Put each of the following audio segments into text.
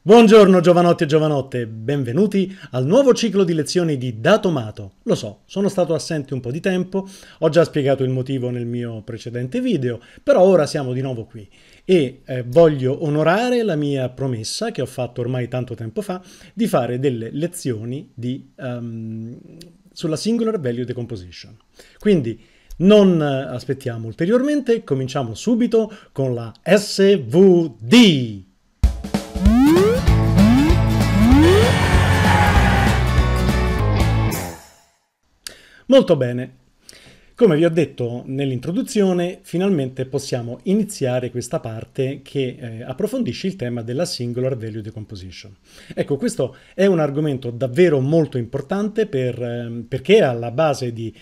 Buongiorno giovanotti e giovanotte, benvenuti al nuovo ciclo di lezioni di Datomato. Lo so, sono stato assente un po' di tempo, ho già spiegato il motivo nel mio precedente video, però ora siamo di nuovo qui e eh, voglio onorare la mia promessa che ho fatto ormai tanto tempo fa di fare delle lezioni di, um, sulla Singular Value Decomposition. Quindi non eh, aspettiamo ulteriormente, cominciamo subito con la SVD. Molto bene. Come vi ho detto nell'introduzione, finalmente possiamo iniziare questa parte che eh, approfondisce il tema della Singular Value Decomposition. Ecco, questo è un argomento davvero molto importante per, eh, perché è alla base di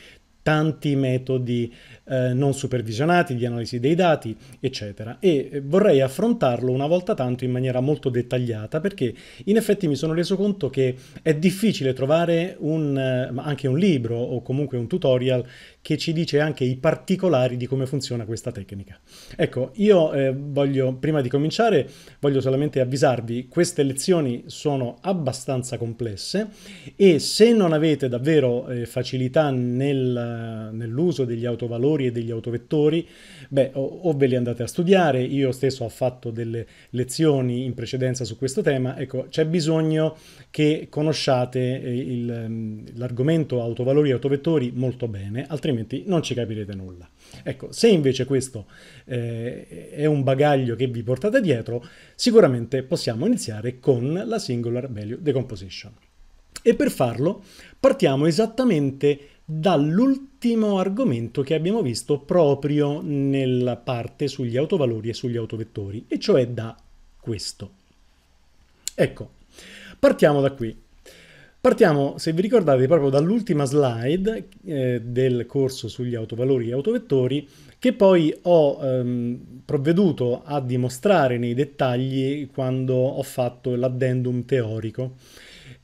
tanti metodi eh, non supervisionati, di analisi dei dati, eccetera. E eh, vorrei affrontarlo una volta tanto in maniera molto dettagliata perché in effetti mi sono reso conto che è difficile trovare un, eh, anche un libro o comunque un tutorial che ci dice anche i particolari di come funziona questa tecnica. Ecco, io eh, voglio, prima di cominciare, voglio solamente avvisarvi, queste lezioni sono abbastanza complesse e se non avete davvero eh, facilità nel, nell'uso degli autovalori, motori e degli autovettori, beh, o, o, ve li andate a studiare, io stesso ho fatto delle lezioni in precedenza su questo tema, ecco, c'è bisogno che conosciate eh, il, ehm, l'argomento autovalori e autovettori molto bene, altrimenti non ci capirete nulla. Ecco, se invece questo eh, è un bagaglio che vi portate dietro, sicuramente possiamo iniziare con la Singular Value Decomposition. E per farlo partiamo esattamente dall'ultimo argomento che abbiamo visto proprio nella parte sugli autovalori e sugli autovettori, e cioè da questo. Ecco, partiamo da qui. Partiamo, se vi ricordate, proprio dall'ultima slide eh, del corso sugli autovalori e autovettori che poi ho ehm, provveduto a dimostrare nei dettagli quando ho fatto l'addendum teorico.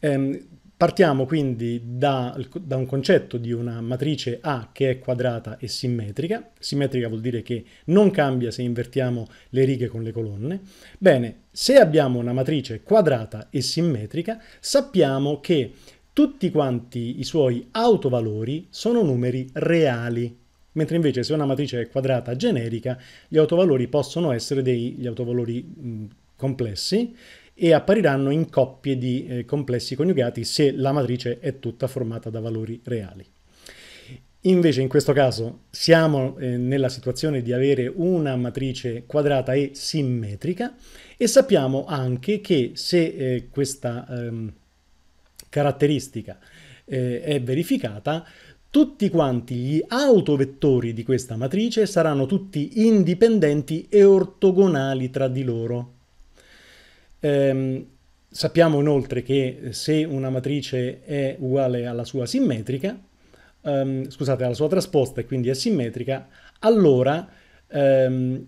Ehm, Partiamo quindi da, da, un concetto di una matrice A che è quadrata e simmetrica. Simmetrica vuol dire che non cambia se invertiamo le righe con le colonne. Bene, se abbiamo una matrice quadrata e simmetrica, sappiamo che tutti quanti i suoi autovalori sono numeri reali. Mentre invece se una matrice è quadrata generica, gli autovalori possono essere degli autovalori mh, complessi e appariranno in coppie di eh, complessi coniugati se la matrice è tutta formata da valori reali. Invece in questo caso siamo eh, nella situazione di avere una matrice quadrata e simmetrica e sappiamo anche che se eh, questa ehm, caratteristica eh, è verificata, tutti quanti gli autovettori di questa matrice saranno tutti indipendenti e ortogonali tra di loro. Ehm, sappiamo inoltre che eh, se una matrice è uguale alla sua simmetrica, ehm, scusate, alla sua trasposta e quindi è simmetrica, allora ehm,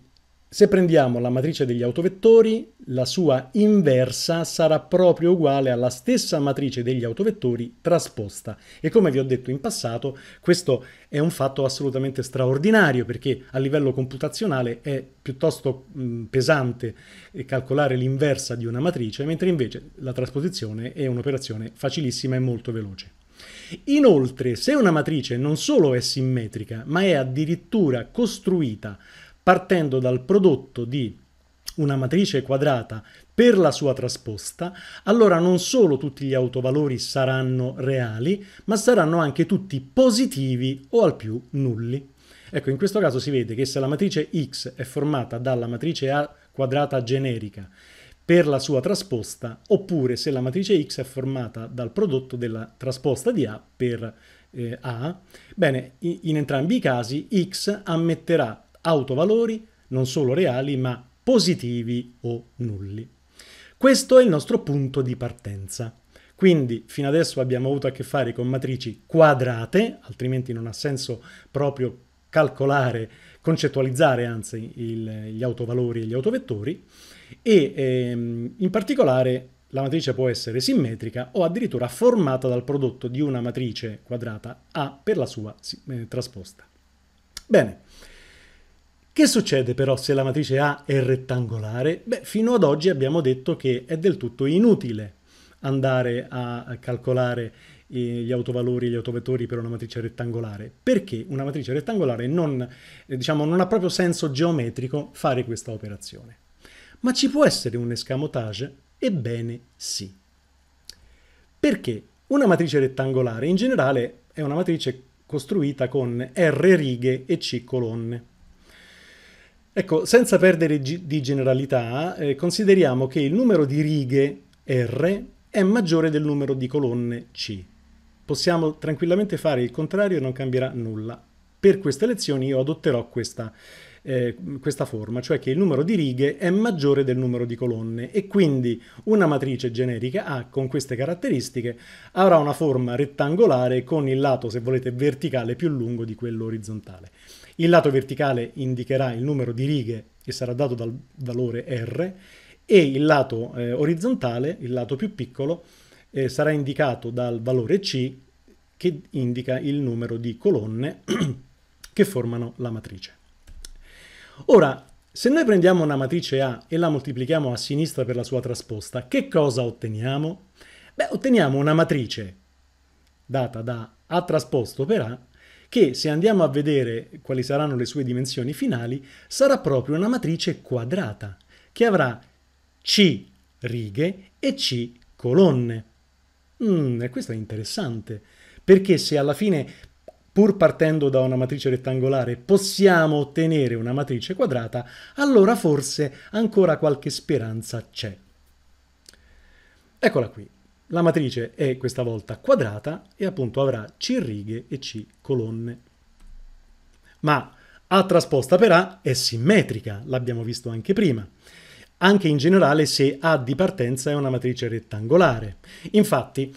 se prendiamo la matrice degli autovettori, la sua inversa sarà proprio uguale alla stessa matrice degli autovettori trasposta. E come vi ho detto in passato, questo è un fatto assolutamente straordinario perché a livello computazionale è piuttosto mh, mm, pesante calcolare l'inversa di una matrice, mentre invece la trasposizione è un'operazione facilissima e molto veloce. Inoltre, se una matrice non solo è simmetrica, ma è addirittura costruita partendo dal prodotto di una matrice quadrata per la sua trasposta, allora non solo tutti gli autovalori saranno reali, ma saranno anche tutti positivi o al più nulli. Ecco, in questo caso si vede che se la matrice X è formata dalla matrice A quadrata generica per la sua trasposta, oppure se la matrice X è formata dal prodotto della trasposta di A per eh, A, bene, in entrambi i casi X ammetterà autovalori non solo reali ma positivi o nulli. Questo è il nostro punto di partenza. Quindi fino adesso abbiamo avuto a che fare con matrici quadrate, altrimenti non ha senso proprio calcolare, concettualizzare anzi il, gli autovalori e gli autovettori e ehm, in particolare la matrice può essere simmetrica o addirittura formata dal prodotto di una matrice quadrata A per la sua eh, trasposta. Bene, che succede però se la matrice A è rettangolare? Beh, fino ad oggi abbiamo detto che è del tutto inutile andare a calcolare gli autovalori e gli autovettori per una matrice rettangolare, perché una matrice rettangolare non, eh, diciamo, non ha proprio senso geometrico fare questa operazione. Ma ci può essere un escamotage? Ebbene sì. Perché una matrice rettangolare in generale è una matrice costruita con R righe e C colonne. Ecco, senza perdere di generalità, eh, consideriamo che il numero di righe R è maggiore del numero di colonne C. Possiamo tranquillamente fare il contrario e non cambierà nulla. Per queste lezioni io adotterò questa, eh, questa forma, cioè che il numero di righe è maggiore del numero di colonne e quindi una matrice generica A con queste caratteristiche avrà una forma rettangolare con il lato, se volete, verticale più lungo di quello orizzontale. Il lato verticale indicherà il numero di righe che sarà dato dal valore R e il lato eh, orizzontale, il lato più piccolo, eh, sarà indicato dal valore C che indica il numero di colonne che formano la matrice. Ora, se noi prendiamo una matrice A e la moltiplichiamo a sinistra per la sua trasposta, che cosa otteniamo? Beh, otteniamo una matrice data da A trasposto per A che se andiamo a vedere quali saranno le sue dimensioni finali, sarà proprio una matrice quadrata, che avrà C righe e C colonne. Mm, e questo è interessante, perché se alla fine, pur partendo da una matrice rettangolare, possiamo ottenere una matrice quadrata, allora forse ancora qualche speranza c'è. Eccola qui. La matrice è questa volta quadrata e appunto avrà C righe e C colonne. Ma A trasposta per A è simmetrica, l'abbiamo visto anche prima anche in generale se A di partenza è una matrice rettangolare. Infatti,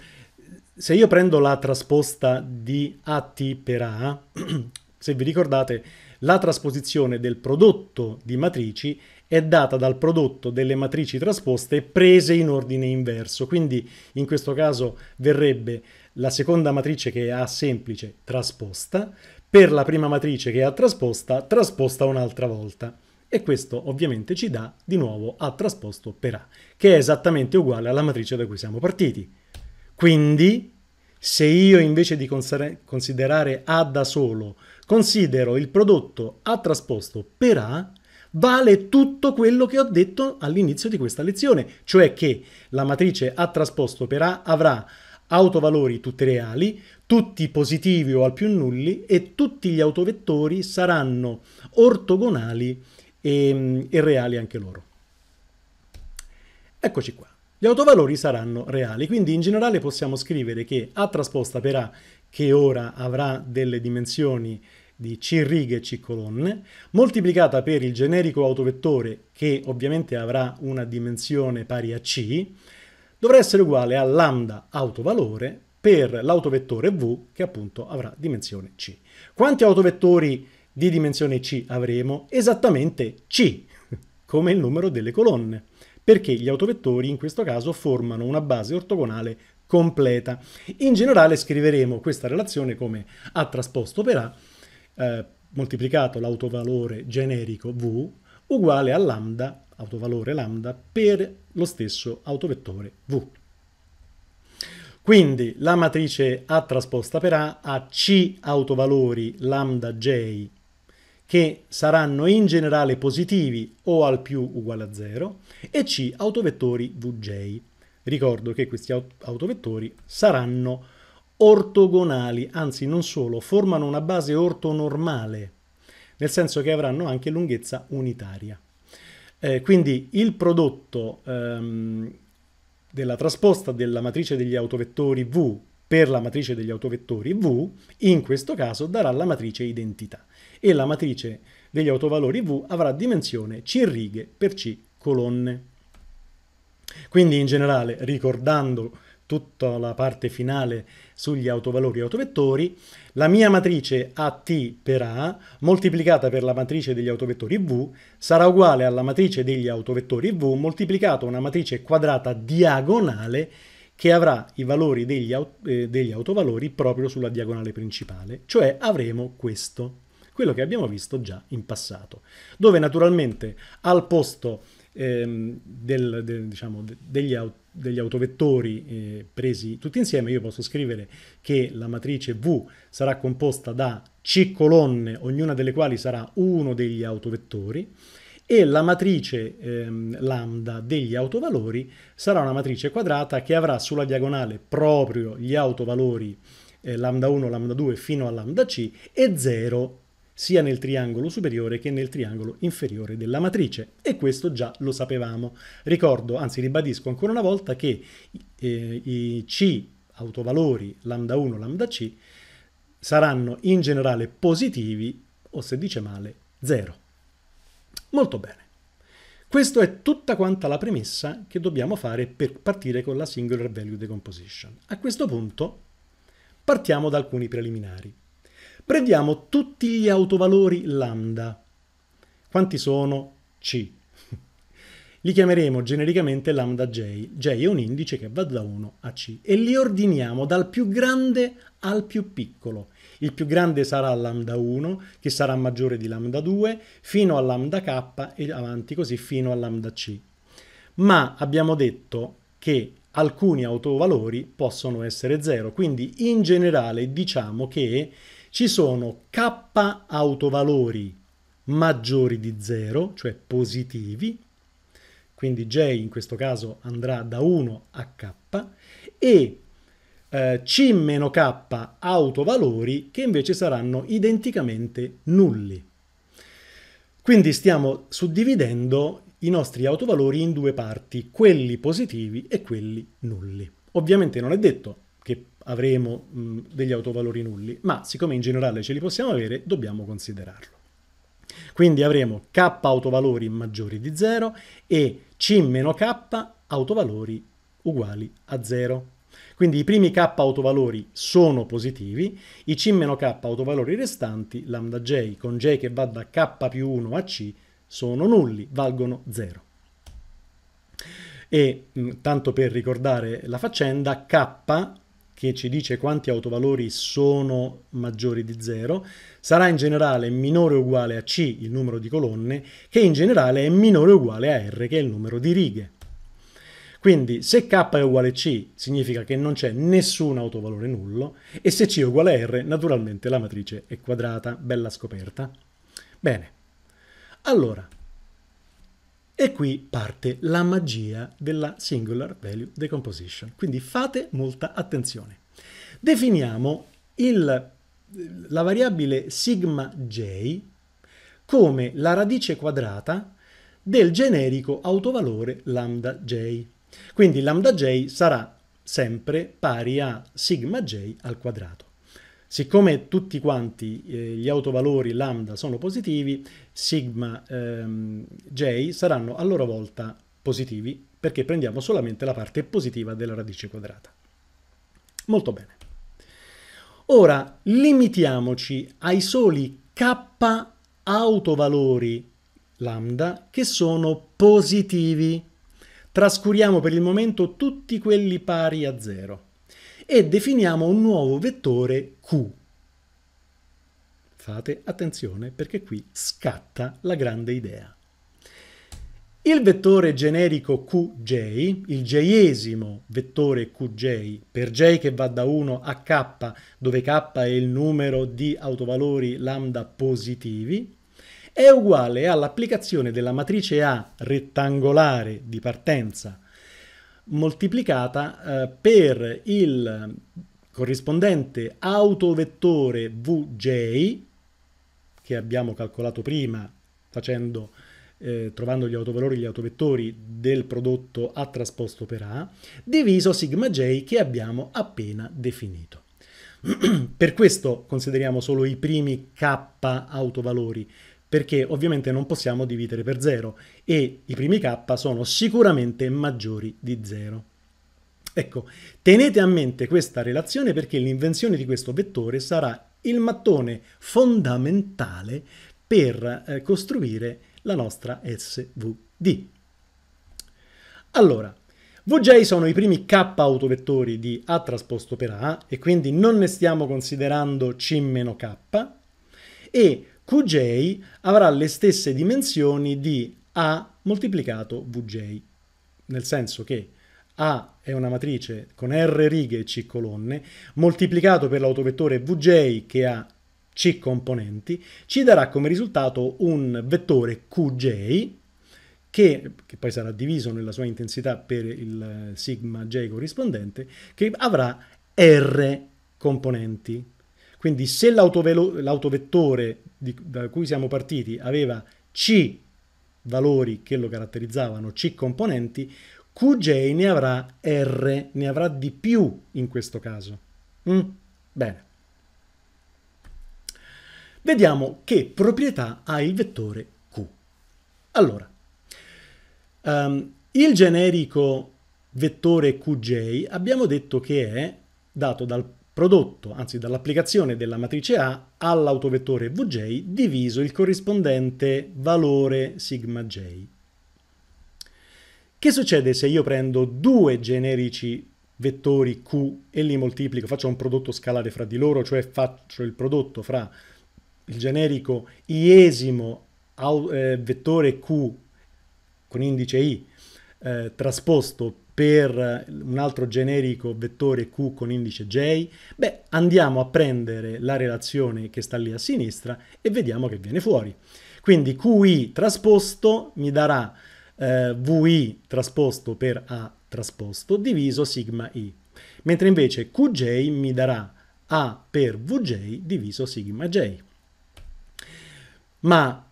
se io prendo la trasposta di AT per A, se vi ricordate, la trasposizione del prodotto di matrici è è data dal prodotto delle matrici trasposte prese in ordine inverso. Quindi in questo caso verrebbe la seconda matrice che è A semplice trasposta per la prima matrice che è A trasposta trasposta un'altra volta. E questo ovviamente ci dà di nuovo A trasposto per A, che è esattamente uguale alla matrice da cui siamo partiti. Quindi, se io invece di considerare A da solo, considero il prodotto A trasposto per A, vale tutto quello che ho detto all'inizio di questa lezione, cioè che la matrice A trasposto per A avrà autovalori tutti reali, tutti positivi o al più nulli e tutti gli autovettori saranno ortogonali e, mm, e reali anche loro. Eccoci qua. Gli autovalori saranno reali, quindi in generale possiamo scrivere che A trasposta per A, che ora avrà delle dimensioni di C righe e C colonne, moltiplicata per il generico autovettore che ovviamente avrà una dimensione pari a C, dovrà essere uguale a lambda autovalore per l'autovettore V che appunto avrà dimensione C. Quanti autovettori di dimensione C avremo? Esattamente C, come il numero delle colonne, perché gli autovettori in questo caso formano una base ortogonale completa. In generale scriveremo questa relazione come A trasposto per A eh, moltiplicato l'autovalore generico V uguale a lambda, autovalore lambda, per lo stesso autovettore V. Quindi la matrice A trasposta per A ha C autovalori lambda j che saranno in generale positivi o al più uguale a 0 e C autovettori Vj. Ricordo che questi autovettori saranno ortogonali, anzi non solo, formano una base ortonormale, nel senso che avranno anche lunghezza unitaria. Eh, quindi il prodotto ehm, della trasposta della matrice degli autovettori V per la matrice degli autovettori V, in questo caso darà la matrice identità e la matrice degli autovalori V avrà dimensione C righe per C colonne. Quindi in generale, ricordando tutta la parte finale sugli autovalori e autovettori, la mia matrice AT per A moltiplicata per la matrice degli autovettori V sarà uguale alla matrice degli autovettori V moltiplicata una matrice quadrata diagonale che avrà i valori degli, aut eh, degli autovalori proprio sulla diagonale principale, cioè avremo questo, quello che abbiamo visto già in passato, dove naturalmente al posto ehm, del, del, diciamo, degli, aut degli, autovettori eh, presi tutti insieme, io posso scrivere che la matrice V sarà composta da C colonne, ognuna delle quali sarà uno degli autovettori, e la matrice ehm, lambda degli autovalori sarà una matrice quadrata che avrà sulla diagonale proprio gli autovalori eh, lambda 1, lambda 2 fino a lambda c e 0 sia nel triangolo superiore che nel triangolo inferiore della matrice e questo già lo sapevamo. Ricordo, anzi ribadisco ancora una volta che eh, i C autovalori lambda 1, lambda C saranno in generale positivi o se dice male 0. Molto bene. Questa è tutta quanta la premessa che dobbiamo fare per partire con la singular value decomposition. A questo punto partiamo da alcuni preliminari. Prendiamo tutti gli autovalori lambda. Quanti sono? C. Li chiameremo genericamente lambda j. j è un indice che va da 1 a c e li ordiniamo dal più grande al più piccolo. Il più grande sarà lambda 1, che sarà maggiore di lambda 2, fino a lambda k e avanti così fino a lambda c. Ma abbiamo detto che alcuni autovalori possono essere 0, quindi in generale diciamo che ci sono K autovalori maggiori di 0, cioè positivi, quindi J in questo caso andrà da 1 a K, e eh, C-K autovalori che invece saranno identicamente nulli. Quindi stiamo suddividendo i nostri autovalori in due parti, quelli positivi e quelli nulli. Ovviamente non è detto avremo mh, degli autovalori nulli, ma siccome in generale ce li possiamo avere, dobbiamo considerarlo. Quindi avremo k autovalori maggiori di 0 e c meno k autovalori uguali a 0. Quindi i primi k autovalori sono positivi, i c meno k autovalori restanti, lambda j con j che va da k più 1 a c, sono nulli, valgono 0. E mh, tanto per ricordare la faccenda, k che ci dice quanti autovalori sono maggiori di 0, sarà in generale minore o uguale a C, il numero di colonne, che in generale è minore o uguale a R, che è il numero di righe. Quindi se K è uguale a C significa che non c'è nessun autovalore nullo e se C è uguale a R naturalmente la matrice è quadrata, bella scoperta. Bene, allora e qui parte la magia della Singular Value Decomposition. Quindi fate molta attenzione. Definiamo il, la variabile sigma j come la radice quadrata del generico autovalore lambda j. Quindi lambda j sarà sempre pari a sigma j al quadrato. Siccome tutti quanti eh, gli autovalori lambda sono positivi, sigma ehm, j saranno a loro volta positivi perché prendiamo solamente la parte positiva della radice quadrata. Molto bene. Ora limitiamoci ai soli k autovalori lambda che sono positivi. Trascuriamo per il momento tutti quelli pari a 0 e definiamo un nuovo vettore Q. Fate attenzione perché qui scatta la grande idea. Il vettore generico Qj, il jesimo vettore Qj, per j che va da 1 a k, dove k è il numero di autovalori lambda positivi, è uguale all'applicazione della matrice A rettangolare di partenza moltiplicata eh, per il corrispondente autovettore Vj, che abbiamo calcolato prima facendo, eh, trovando gli autovalori, gli autovettori del prodotto A trasposto per A, diviso sigma j che abbiamo appena definito. per questo consideriamo solo i primi k autovalori perché ovviamente non possiamo dividere per 0 e i primi k sono sicuramente maggiori di 0. Ecco, tenete a mente questa relazione perché l'invenzione di questo vettore sarà il mattone fondamentale per eh, costruire la nostra SVD. Allora, Vj sono i primi k autovettori di A trasposto per A e quindi non ne stiamo considerando C k e QJ avrà le stesse dimensioni di A moltiplicato VJ, nel senso che A è una matrice con R righe e C colonne, moltiplicato per l'autovettore VJ che ha C componenti, ci darà come risultato un vettore QJ, che, che, poi sarà diviso nella sua intensità per il eh, sigma j corrispondente, che avrà r componenti. Quindi se l'autovettore di, da cui siamo partiti aveva C valori che lo caratterizzavano, C componenti, QJ ne avrà R, ne avrà di più in questo caso. Mm? Bene. Vediamo che proprietà ha il vettore Q. Allora, um, il generico vettore QJ abbiamo detto che è dato dal prodotto, anzi dall'applicazione della matrice A all'autovettore Vj diviso il corrispondente valore sigma J. Che succede se io prendo due generici vettori Q e li moltiplico, faccio un prodotto scalare fra di loro, cioè faccio il prodotto fra il generico iesimo eh, vettore Q con indice I eh, trasposto per un altro generico vettore Q con indice J? Beh, andiamo a prendere la relazione che sta lì a sinistra e vediamo che viene fuori. Quindi QI trasposto mi darà eh, VI trasposto per A trasposto diviso sigma I, mentre invece QJ mi darà A per VJ diviso sigma J. Ma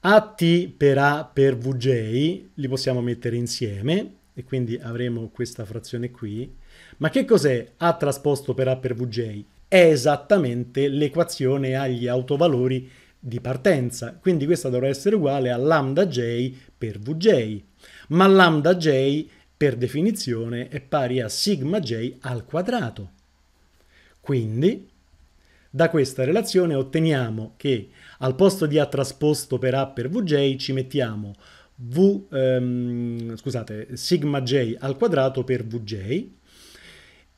AT per A per VJ li possiamo mettere insieme e quindi avremo questa frazione qui. Ma che cos'è A trasposto per A per Vj? È esattamente l'equazione agli autovalori di partenza, quindi questa dovrà essere uguale a lambda j per Vj, ma lambda j per definizione è pari a sigma j al quadrato. Quindi da questa relazione otteniamo che al posto di A trasposto per A per Vj ci mettiamo v, ehm, scusate, sigma j al quadrato per vj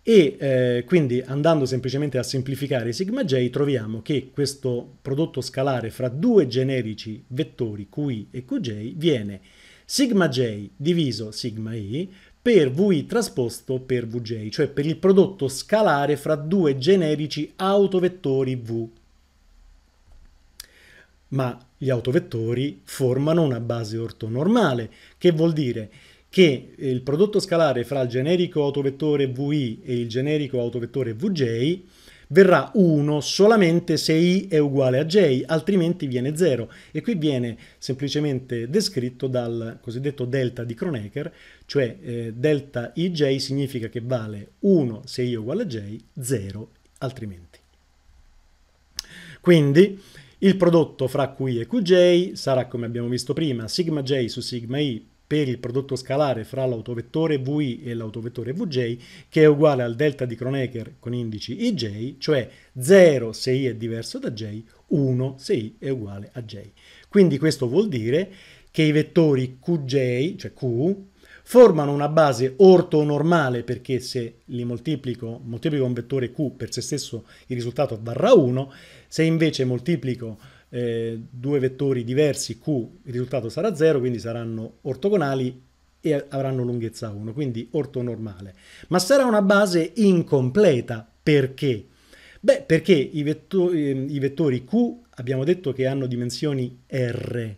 e eh, quindi andando semplicemente a semplificare sigma j troviamo che questo prodotto scalare fra due generici vettori qi e qj viene sigma j diviso sigma i per VI trasposto per VJ, cioè per il prodotto scalare fra due generici autovettori V. Ma gli autovettori formano una base ortonormale, che vuol dire che eh, il prodotto scalare fra il generico autovettore VI e il generico autovettore VJ verrà 1 solamente se i è uguale a j, altrimenti viene 0. E qui viene semplicemente descritto dal cosiddetto delta di Kronecker, cioè eh, delta ij significa che vale 1 se i è uguale a j, 0 altrimenti. Quindi il prodotto fra QI e QJ sarà, come abbiamo visto prima, sigma j su sigma i per il prodotto scalare fra l'autovettore VI e l'autovettore VJ, che è uguale al delta di Kronecker con indici IJ, cioè 0 se I è diverso da J, 1 se I è uguale a J. Quindi questo vuol dire che i vettori QJ, cioè Q, formano una base ortonormale perché se li moltiplico, moltiplico un vettore q per se stesso il risultato varrà 1, se invece moltiplico eh, due vettori diversi q il risultato sarà 0, quindi saranno ortogonali e avranno lunghezza 1, quindi ortonormale. Ma sarà una base incompleta perché? Beh, perché i vettori, i vettori q abbiamo detto che hanno dimensioni r,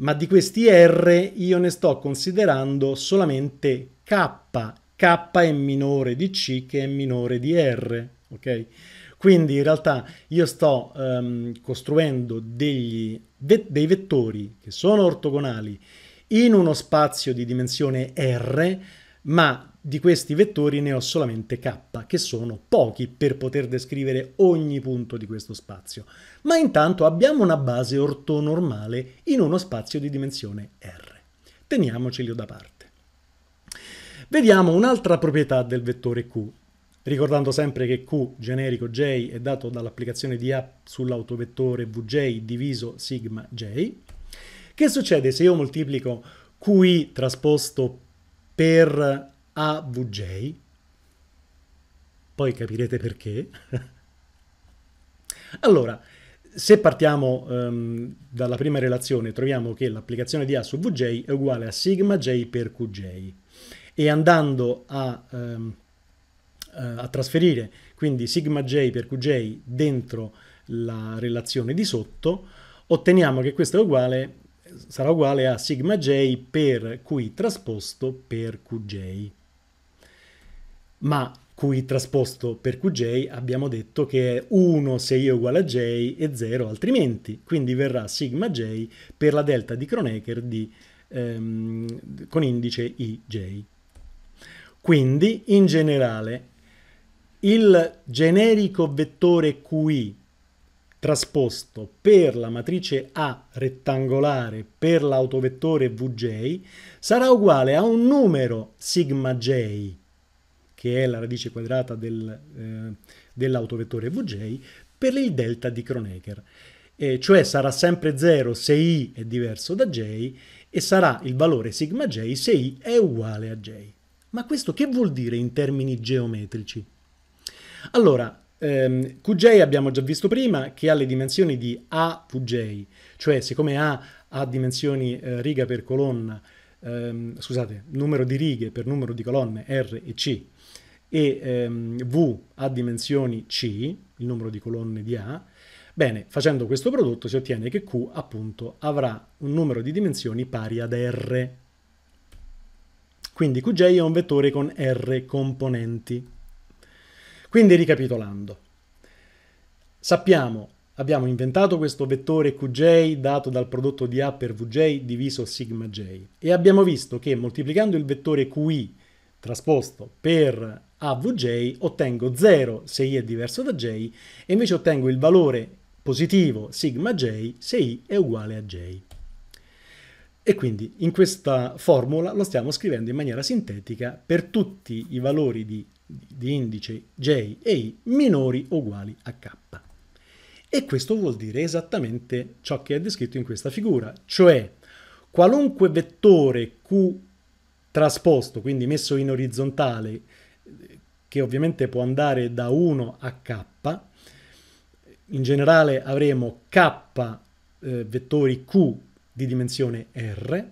ma di questi R io ne sto considerando solamente K. K è minore di C che è minore di R, ok? Quindi in realtà io sto um, costruendo degli, de, dei vettori che sono ortogonali in uno spazio di dimensione R, ma di questi vettori ne ho solamente k, che sono pochi per poter descrivere ogni punto di questo spazio. Ma intanto abbiamo una base ortonormale in uno spazio di dimensione r. Teniamocelo da parte. Vediamo un'altra proprietà del vettore q. Ricordando sempre che q generico j è dato dall'applicazione di A sull'autovettore vj diviso sigma j. Che succede se io moltiplico qi trasposto per AVJ, poi capirete perché. allora, se partiamo um, dalla prima relazione, troviamo che l'applicazione di A su Vj è uguale a sigma j per Qj e andando a, um, a trasferire quindi sigma j per Qj dentro la relazione di sotto, otteniamo che questo uguale, sarà uguale a sigma j per Q trasposto per Qj ma qui trasposto per QJ abbiamo detto che è 1 se i è uguale a J e 0 altrimenti, quindi verrà sigma J per la delta di Kronecker di, ehm, con indice IJ. Quindi, in generale, il generico vettore QI trasposto per la matrice A rettangolare per l'autovettore VJ sarà uguale a un numero sigma J che è la radice quadrata del, eh, dell'autovettore VJ, per il delta di Kronecker. Eh, cioè sarà sempre 0 se i è diverso da j e sarà il valore sigma j se i è uguale a j. Ma questo che vuol dire in termini geometrici? Allora, ehm, Qj abbiamo già visto prima che ha le dimensioni di a vj, cioè siccome A ha dimensioni eh, riga per colonna, ehm, scusate, numero di righe per numero di colonne R e C, e ehm, V ha dimensioni C, il numero di colonne di A, bene, facendo questo prodotto si ottiene che Q appunto avrà un numero di dimensioni pari ad R. Quindi QJ è un vettore con R componenti. Quindi ricapitolando, sappiamo abbiamo inventato questo vettore qj dato dal prodotto di A per vj diviso sigma j e abbiamo visto che moltiplicando il vettore qi trasposto per AVJ ottengo 0 se I è diverso da J e invece ottengo il valore positivo sigma J se I è uguale a J. E quindi in questa formula lo stiamo scrivendo in maniera sintetica per tutti i valori di, di indice J e I minori o uguali a K. E questo vuol dire esattamente ciò che è descritto in questa figura, cioè qualunque vettore Q trasposto, quindi messo in orizzontale, che ovviamente può andare da 1 a k. In generale avremo k eh, vettori q di dimensione r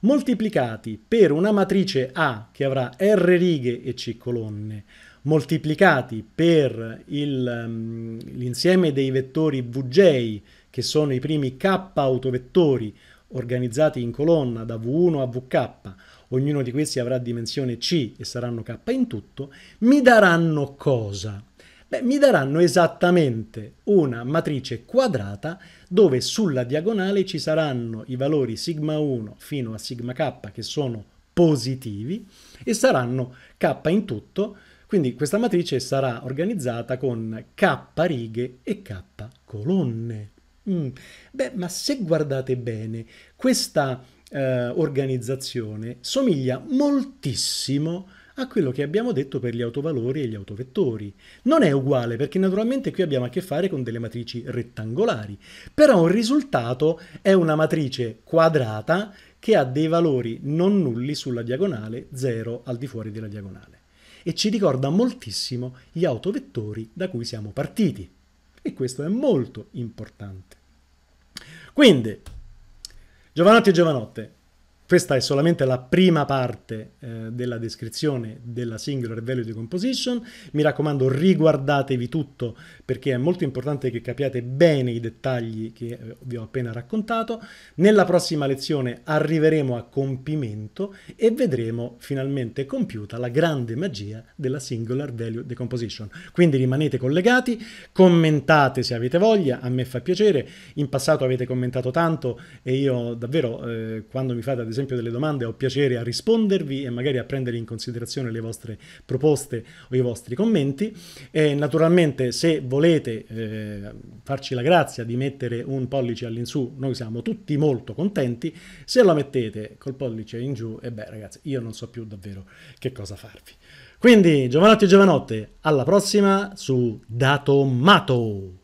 moltiplicati per una matrice A che avrà r righe e c colonne, moltiplicati per mm, l'insieme um, dei vettori Vj, che sono i primi k autovettori organizzati in colonna da V1 a Vk, ognuno di questi avrà dimensione C e saranno K in tutto, mi daranno cosa? Beh, mi daranno esattamente una matrice quadrata dove sulla diagonale ci saranno i valori sigma 1 fino a sigma k che sono positivi e saranno k in tutto, quindi questa matrice sarà organizzata con k righe e k colonne. Mm. Beh, ma se guardate bene, questa eh, organizzazione somiglia moltissimo a quello che abbiamo detto per gli autovalori e gli autovettori. Non è uguale perché naturalmente qui abbiamo a che fare con delle matrici rettangolari, però il risultato è una matrice quadrata che ha dei valori non nulli sulla diagonale 0 al di fuori della diagonale e ci ricorda moltissimo gli autovettori da cui siamo partiti e questo è molto importante. Quindi Giovanotti e Giovanotte. Questa è solamente la prima parte eh, della descrizione della Singular Value Decomposition. Mi raccomando, riguardatevi tutto perché è molto importante che capiate bene i dettagli che eh, vi ho appena raccontato. Nella prossima lezione arriveremo a compimento e vedremo finalmente compiuta la grande magia della Singular Value Decomposition. Quindi rimanete collegati, commentate se avete voglia, a me fa piacere. In passato avete commentato tanto e io davvero eh, quando mi fate ad esempio delle domande, ho piacere a rispondervi e magari a prendere in considerazione le vostre proposte o i vostri commenti. E naturalmente se volete eh, farci la grazia di mettere un pollice all'insù, noi siamo tutti molto contenti. Se lo mettete col pollice in giù, e eh beh ragazzi, io non so più davvero che cosa farvi. Quindi, giovanotti e giovanotte, alla prossima su Datomato!